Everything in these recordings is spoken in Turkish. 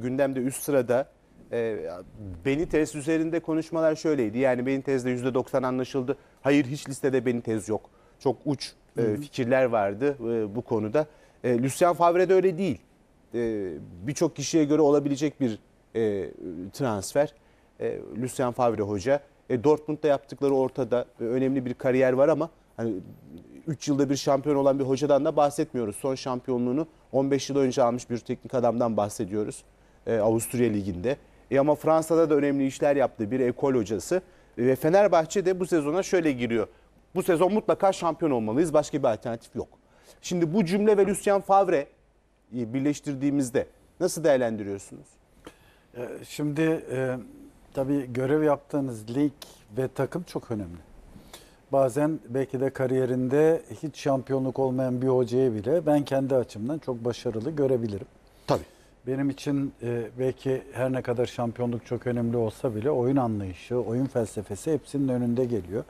gündemde üst sırada e, ee, Benitez üzerinde konuşmalar şöyleydi. Yani Benitez'de %90 anlaşıldı. Hayır hiç listede Benitez yok. Çok uç e, fikirler vardı e, bu konuda. E, Lucien Favre de öyle değil. E, Birçok kişiye göre olabilecek bir e, transfer. E, Lucien Favre hoca. E, Dortmund'da yaptıkları ortada e, önemli bir kariyer var ama hani 3 yılda bir şampiyon olan bir hocadan da bahsetmiyoruz. Son şampiyonluğunu 15 yıl önce almış bir teknik adamdan bahsediyoruz e, Avusturya Ligi'nde. E ama Fransa'da da önemli işler yaptı bir ekol hocası. Ve Fenerbahçe de bu sezona şöyle giriyor. Bu sezon mutlaka şampiyon olmalıyız. Başka bir alternatif yok. Şimdi bu cümle ve Lucien Favre e, birleştirdiğimizde nasıl değerlendiriyorsunuz? E, şimdi e, tabii görev yaptığınız lig ve takım çok önemli. Bazen belki de kariyerinde hiç şampiyonluk olmayan bir hocayı bile ben kendi açımdan çok başarılı görebilirim. Tabii. Benim için e, belki her ne kadar şampiyonluk çok önemli olsa bile oyun anlayışı, oyun felsefesi hepsinin önünde geliyor.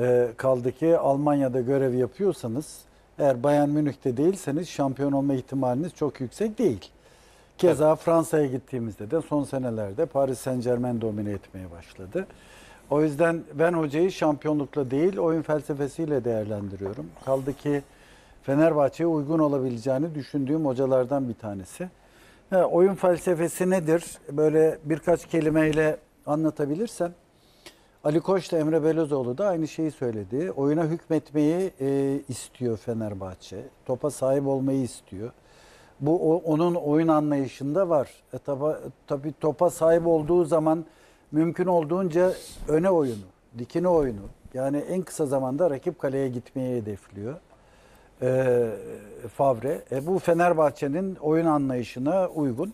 E, kaldı ki Almanya'da görev yapıyorsanız eğer Bayern Münih'te değilseniz şampiyon olma ihtimaliniz çok yüksek değil. Keza evet. Fransa'ya gittiğimizde de son senelerde Paris Saint Germain domine etmeye başladı. O yüzden ben hocayı şampiyonlukla değil oyun felsefesiyle değerlendiriyorum. Kaldı ki Fenerbahçe'ye uygun olabileceğini düşündüğüm hocalardan bir tanesi. He, oyun felsefesi nedir? Böyle birkaç kelimeyle anlatabilirsem. Ali Koç da Emre Belözoğlu da aynı şeyi söyledi. Oyuna hükmetmeyi e, istiyor Fenerbahçe. Topa sahip olmayı istiyor. Bu o, onun oyun anlayışında var. E, taba, tabii topa sahip olduğu zaman mümkün olduğunca öne oyunu, dikine oyunu. Yani en kısa zamanda rakip kaleye gitmeyi hedefliyor e, Favre. E, bu Fenerbahçe'nin oyun anlayışına uygun.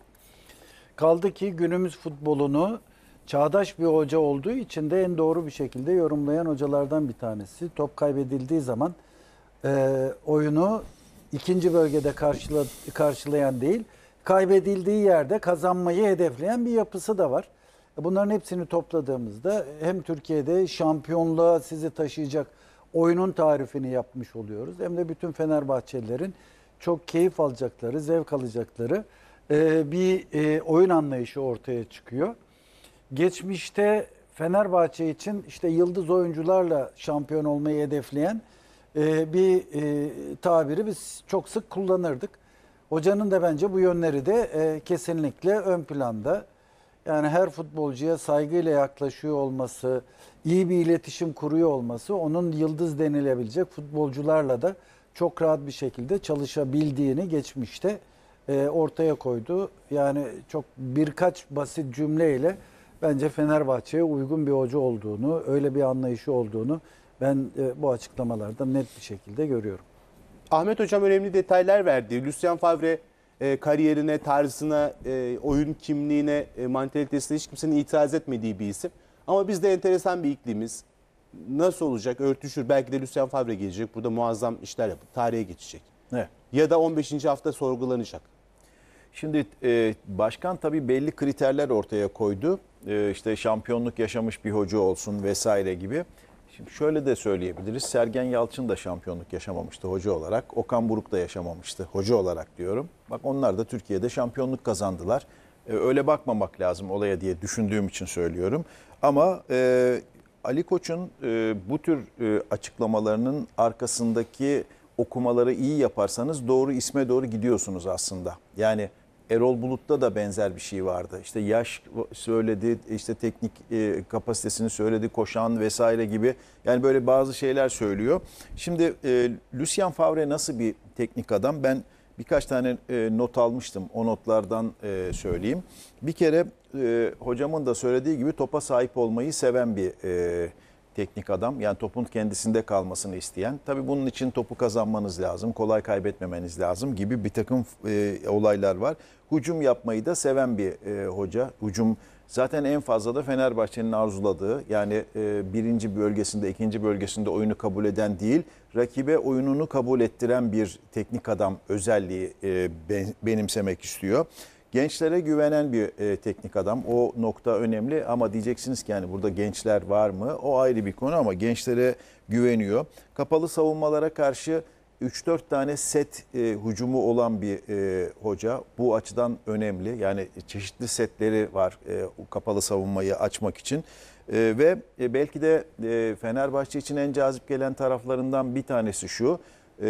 Kaldı ki günümüz futbolunu çağdaş bir hoca olduğu için de en doğru bir şekilde yorumlayan hocalardan bir tanesi. Top kaybedildiği zaman e, oyunu ikinci bölgede karşıla, karşılayan değil, kaybedildiği yerde kazanmayı hedefleyen bir yapısı da var. Bunların hepsini topladığımızda hem Türkiye'de şampiyonluğa sizi taşıyacak oyunun tarifini yapmış oluyoruz. Hem de bütün Fenerbahçelilerin çok keyif alacakları, zevk alacakları e, bir e, oyun anlayışı ortaya çıkıyor. Geçmişte Fenerbahçe için işte yıldız oyuncularla şampiyon olmayı hedefleyen e, bir e, tabiri biz çok sık kullanırdık. Hocanın da bence bu yönleri de e, kesinlikle ön planda. Yani her futbolcuya saygıyla yaklaşıyor olması, iyi bir iletişim kuruyor olması onun yıldız denilebilecek futbolcularla da çok rahat bir şekilde çalışabildiğini geçmişte e, ortaya koydu. Yani çok birkaç basit cümleyle bence Fenerbahçe'ye uygun bir hoca olduğunu, öyle bir anlayışı olduğunu ben e, bu açıklamalarda net bir şekilde görüyorum. Ahmet Hocam önemli detaylar verdi. Lucien Favre e, kariyerine, tarzına, e, oyun kimliğine, e, mantalitesine hiç kimsenin itiraz etmediği bir isim. Ama bizde enteresan bir iklimiz. Nasıl olacak? Örtüşür. Belki de Lucien Favre gelecek. Burada muazzam işler yapıp tarihe geçecek. Evet. Ya da 15. hafta sorgulanacak. Şimdi e, başkan tabii belli kriterler ortaya koydu. E, işte şampiyonluk yaşamış bir hoca olsun vesaire gibi. Şimdi şöyle de söyleyebiliriz. Sergen Yalçın da şampiyonluk yaşamamıştı hoca olarak. Okan Buruk da yaşamamıştı hoca olarak diyorum. Bak onlar da Türkiye'de şampiyonluk kazandılar. Ee, öyle bakmamak lazım olaya diye düşündüğüm için söylüyorum. Ama e, Ali Koç'un e, bu tür e, açıklamalarının arkasındaki okumaları iyi yaparsanız doğru isme doğru gidiyorsunuz aslında. Yani Erol Bulut'ta da benzer bir şey vardı. İşte yaş söyledi, işte teknik e, kapasitesini söyledi, koşan vesaire gibi. Yani böyle bazı şeyler söylüyor. Şimdi e, Lucien Favre nasıl bir teknik adam? Ben birkaç tane e, not almıştım. O notlardan e, söyleyeyim. Bir kere e, hocamın da söylediği gibi topa sahip olmayı seven bir e, teknik adam. Yani topun kendisinde kalmasını isteyen. Tabii bunun için topu kazanmanız lazım, kolay kaybetmemeniz lazım gibi bir takım e, olaylar var. Hucum yapmayı da seven bir e, hoca. Hucum zaten en fazla da Fenerbahçe'nin arzuladığı yani e, birinci bölgesinde, ikinci bölgesinde oyunu kabul eden değil, rakibe oyununu kabul ettiren bir teknik adam özelliği e, benimsemek istiyor. Gençlere güvenen bir e, teknik adam. O nokta önemli ama diyeceksiniz ki yani burada gençler var mı? O ayrı bir konu ama gençlere güveniyor. Kapalı savunmalara karşı 3-4 tane set e, hücumu olan bir e, hoca. Bu açıdan önemli. Yani çeşitli setleri var e, kapalı savunmayı açmak için. E, ve e, belki de e, Fenerbahçe için en cazip gelen taraflarından bir tanesi şu 10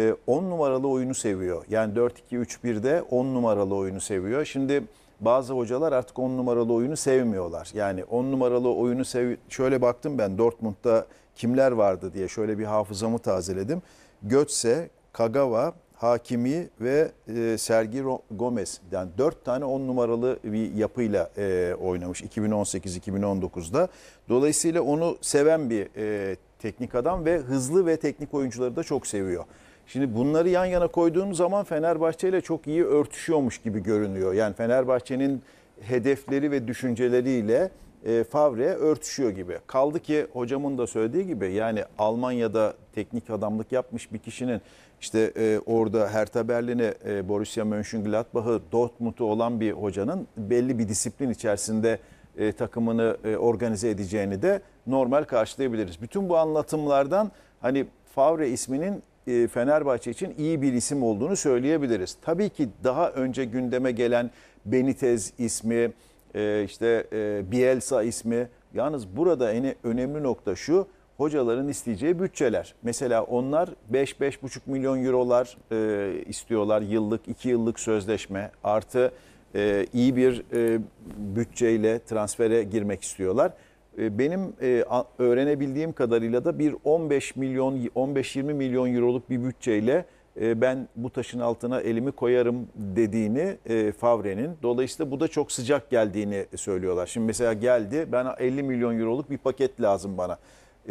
ee, numaralı oyunu seviyor. Yani 4-2-3-1'de 10 numaralı oyunu seviyor. Şimdi bazı hocalar artık 10 numaralı oyunu sevmiyorlar. Yani 10 numaralı oyunu sev şöyle baktım ben Dortmund'da kimler vardı diye şöyle bir hafızamı tazeledim. Götze, Kagawa, Hakimi ve e, Sergi Gomez. Yani 4 tane 10 numaralı bir yapıyla e, oynamış 2018-2019'da. Dolayısıyla onu seven bir e, teknik adam ve hızlı ve teknik oyuncuları da çok seviyor. Şimdi bunları yan yana koyduğunuz zaman Fenerbahçe ile çok iyi örtüşüyormuş gibi görünüyor. Yani Fenerbahçe'nin hedefleri ve düşünceleriyle e, Favre örtüşüyor gibi. Kaldı ki hocamın da söylediği gibi yani Almanya'da teknik adamlık yapmış bir kişinin işte e, orada Hertha Berlin'e e, Borussia Mönchengladbach'ı Dortmund'u olan bir hocanın belli bir disiplin içerisinde e, takımını e, organize edeceğini de normal karşılayabiliriz. Bütün bu anlatımlardan hani Favre isminin e, Fenerbahçe için iyi bir isim olduğunu söyleyebiliriz. Tabii ki daha önce gündeme gelen Benitez ismi, e, işte e, Bielsa ismi. Yalnız burada en önemli nokta şu, hocaların isteyeceği bütçeler. Mesela onlar 5-5,5 milyon eurolar istiyorlar yıllık, 2 yıllık sözleşme artı iyi bir bütçeyle transfere girmek istiyorlar. Ee, benim e, öğrenebildiğim kadarıyla da bir 15 milyon 15-20 milyon euroluk bir bütçeyle e, ben bu taşın altına elimi koyarım dediğini e, Favre'nin. Dolayısıyla bu da çok sıcak geldiğini söylüyorlar. Şimdi mesela geldi ben 50 milyon euroluk bir paket lazım bana.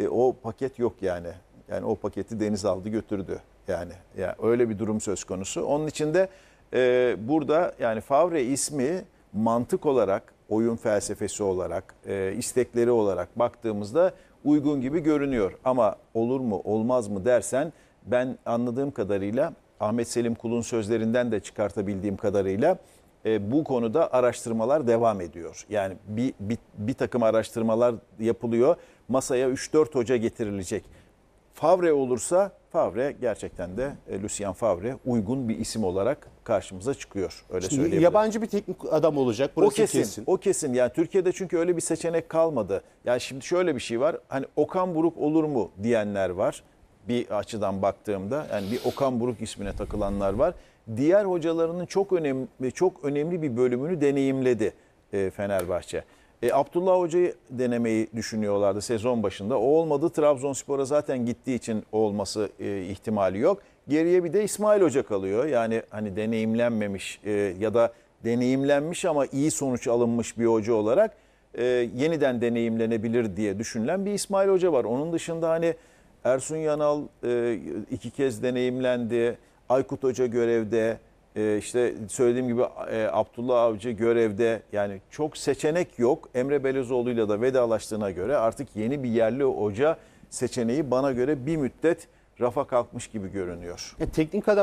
O paket yok yani. Yani o paketi deniz aldı götürdü. Yani, yani öyle bir durum söz konusu. Onun için de burada yani Favre ismi mantık olarak oyun felsefesi olarak, e, istekleri olarak baktığımızda uygun gibi görünüyor. Ama olur mu olmaz mı dersen ben anladığım kadarıyla Ahmet Selim Kul'un sözlerinden de çıkartabildiğim kadarıyla e, bu konuda araştırmalar devam ediyor. Yani bir, bir, bir takım araştırmalar yapılıyor. Masaya 3-4 hoca getirilecek Favre olursa Favre gerçekten de e, Lucien Favre uygun bir isim olarak karşımıza çıkıyor. Öyle Şimdi söyleyebilirim. Yabancı bir teknik adam olacak. Burası o kesin, kesin. O kesin. Yani Türkiye'de çünkü öyle bir seçenek kalmadı. Yani şimdi şöyle bir şey var. Hani Okan Buruk olur mu diyenler var. Bir açıdan baktığımda yani bir Okan Buruk ismine takılanlar var. Diğer hocalarının çok önemli çok önemli bir bölümünü deneyimledi e, Fenerbahçe. E, Abdullah Hoca'yı denemeyi düşünüyorlardı sezon başında. O olmadı. Trabzonspor'a zaten gittiği için olması e, ihtimali yok. Geriye bir de İsmail Hoca kalıyor. Yani hani deneyimlenmemiş e, ya da deneyimlenmiş ama iyi sonuç alınmış bir hoca olarak e, yeniden deneyimlenebilir diye düşünülen bir İsmail Hoca var. Onun dışında hani Ersun Yanal e, iki kez deneyimlendi. Aykut Hoca görevde e, işte söylediğim gibi e, Abdullah Avcı görevde yani çok seçenek yok. Emre Belözoğlu'yla da vedalaştığına göre artık yeni bir yerli hoca seçeneği bana göre bir müddet rafa kalkmış gibi görünüyor. Ya, e, teknik adam